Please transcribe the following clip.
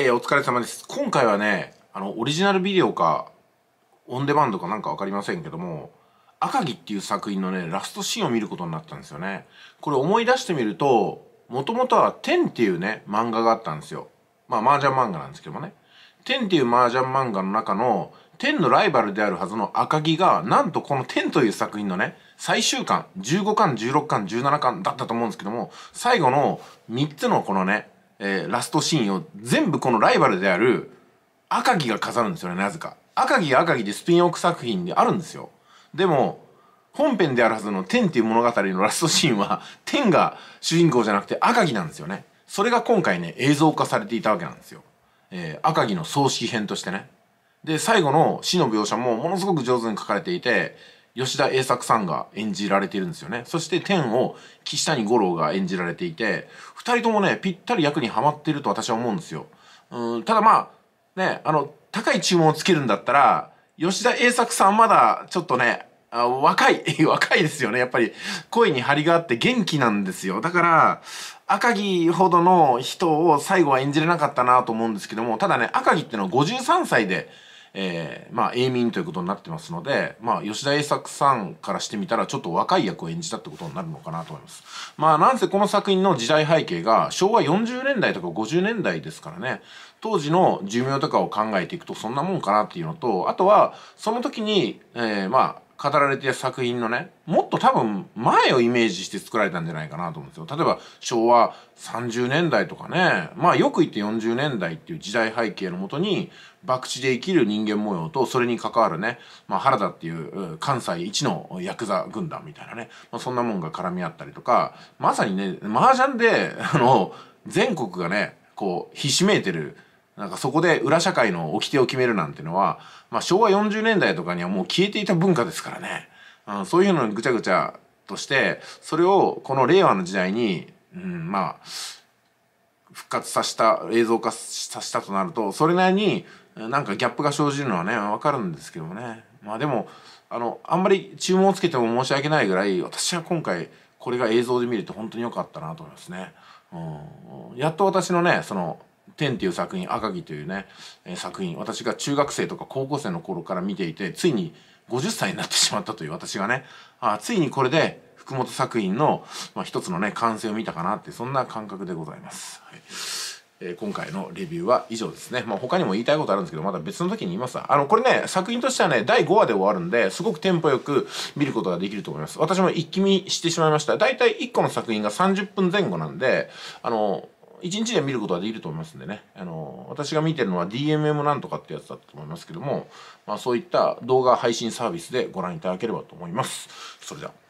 えー、お疲れ様です。今回はね、あの、オリジナルビデオか、オンデマンドかなんかわかりませんけども、赤城っていう作品のね、ラストシーンを見ることになったんですよね。これ思い出してみると、もともとは天っていうね、漫画があったんですよ。まあ、麻雀漫画なんですけどもね。天っていう麻雀漫画の中の、天のライバルであるはずの赤城が、なんとこの天という作品のね、最終巻、15巻、16巻、17巻だったと思うんですけども、最後の3つのこのね、えー、ラストシーンを全部このライバルである赤城が飾るんですよねなぜか赤城が赤城でスピンオフ作品であるんですよでも本編であるはずの「天」っていう物語のラストシーンは天が主人公じゃなくて赤城なんですよねそれが今回ね映像化されていたわけなんですよ、えー、赤城の葬式編としてねで最後の死の描写もものすごく上手に書かれていて吉田栄作さんが演じられているんですよね。そして天を岸谷五郎が演じられていて、二人ともね、ぴったり役にはまっていると私は思うんですよ。うん、ただまあ、ね、あの、高い注文をつけるんだったら、吉田栄作さんまだちょっとね、あ若い、若いですよね。やっぱり声に張りがあって元気なんですよ。だから、赤木ほどの人を最後は演じれなかったなと思うんですけども、ただね、赤木ってのは53歳でえー、まあ、永眠ということになってますので、まあ、吉田栄作さんからしてみたら、ちょっと若い役を演じたってことになるのかなと思います。まあ、なんせこの作品の時代背景が、昭和40年代とか50年代ですからね、当時の寿命とかを考えていくとそんなもんかなっていうのと、あとは、その時に、えー、まあ、語られている作品のねもっと多分前をイメージして作られたんじゃないかなと思うんですよ例えば昭和30年代とかねまあよく言って40年代っていう時代背景のもとに博打で生きる人間模様とそれに関わるね、まあ、原田っていう関西一のヤクザ軍団みたいなね、まあ、そんなもんが絡み合ったりとかまさにね麻雀であの全国がねこうひしめいてるなんかそこで裏社会の掟を決めるなんてのは、まあ、昭和40年代とかにはもう消えていた文化ですからね、うん、そういうのにぐちゃぐちゃとしてそれをこの令和の時代に、うん、まあ復活させた映像化させたとなるとそれなりになんかギャップが生じるのはね分かるんですけどもねまあでもあのあんまり注文をつけても申し訳ないぐらい私は今回これが映像で見ると本当に良かったなと思いますね。うん、やっと私のねその天っていう作品赤城というね、えー、作品私が中学生とか高校生の頃から見ていてついに50歳になってしまったという私がねあついにこれで福本作品の、まあ、一つのね完成を見たかなってそんな感覚でございます。はいえー、今回のレビューは以上ですね。まあ、他にも言いたいことあるんですけど、まだ別の時に言いますわ。あの、これね、作品としてはね、第5話で終わるんで、すごくテンポよく見ることができると思います。私も一気見してしまいました。だいたい1個の作品が30分前後なんで、あの、1日で見ることはできると思いますんでね、あの私が見てるのは DMM なんとかってやつだと思いますけども、まあ、そういった動画配信サービスでご覧いただければと思います。それでは。